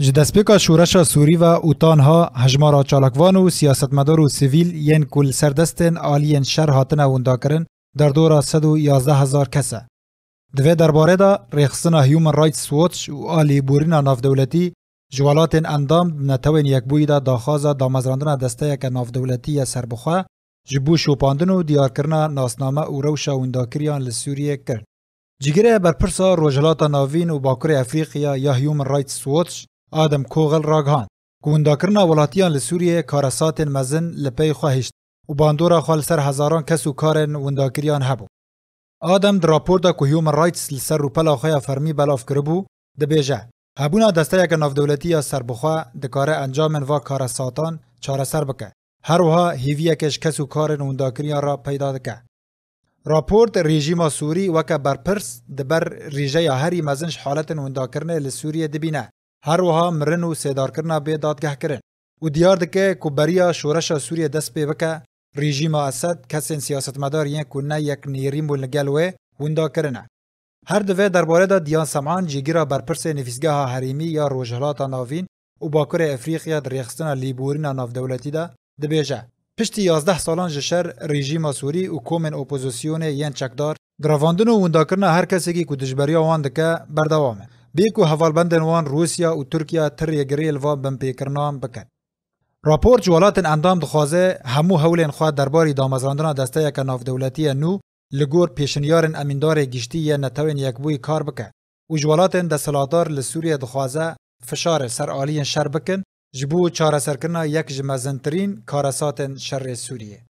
جدسپیکا شورش سوری و اوتان ها هجمارا چالکوان و سیاستمدار و سیویل ین کل سردستن آلین شر هاتن اوندا کرن در دورا 111 هزار کسه. دوی درباره دا ریخصن هیومن رایتس ووچ و آلی بورینا نافدولتی جوالات اندام نتوین یک بوی دا داخاز دامزراندن دسته یک نافدولتی سربخه جبو شوپاندن و دیارکرنا ناسنامه و روش اونداکریان لسوریه کرد. جگره برپرسا روجلات ناوین و باکر افریقیا یا هیومن رایتس ووچ آدم کوغل راگهان گونداکرنا ولاتیان لسوریه کارسات مزن لپی خواهشت و باندورا خال سر هزاران کس کارن ونداکریان هبو. آدم در راپورت که هیومن رایتس لسر روپلا خویا فرمی بلاف کربو ده بیجه. هبونا دسته یک نافدولتی یا سربخوا دکاره انجام و کارساتان چاره سر بکه. هر وها هیوی یکش کس کارن ونداکریان را پیدا دکه. راپورت رژیم سوری وکه برپرس دبر ریژه هری مزنش حالت ونداکرنه لسوریه دبینه. هر وها مرن و سیدارکرنا به دادگه کرن و دیار دکه که بریا شورش سوریه دست پی بکه رژیم اسد کسین سیاستمدار مدار که نه یک نیریم بول نگلوه وندا کرنه هر دوه درباره دا دیان سمعان جیگیرا برپرس نفیسگاه حریمی یا روجهلات ناوین و باکر افریقیا در ریخستن لیبورین دولتی دا دبیجه پشتی 11 سالان جشر رژیم سوری و کومن اپوزیسیون یین چکدار گراواندن و ونداکرنا هر کسی که دجبریا بردوامه بیکو حوالبند نوان روسیا و ترکیا تر یگری الوا بن کرنام بکن. راپورت جوالات اندام دخوازه همو حولین خواهد درباری دامازراندن دسته یک ناف دولتی نو لگور پیشنیار امیندار گشتی یا نتوین یک بوی کار بکن. و جوالات دسلاتار سلادار دخوازه فشار سرعالی شر بکن جبو چار سرکنه یک جمزن ترین کارسات شر سوریه.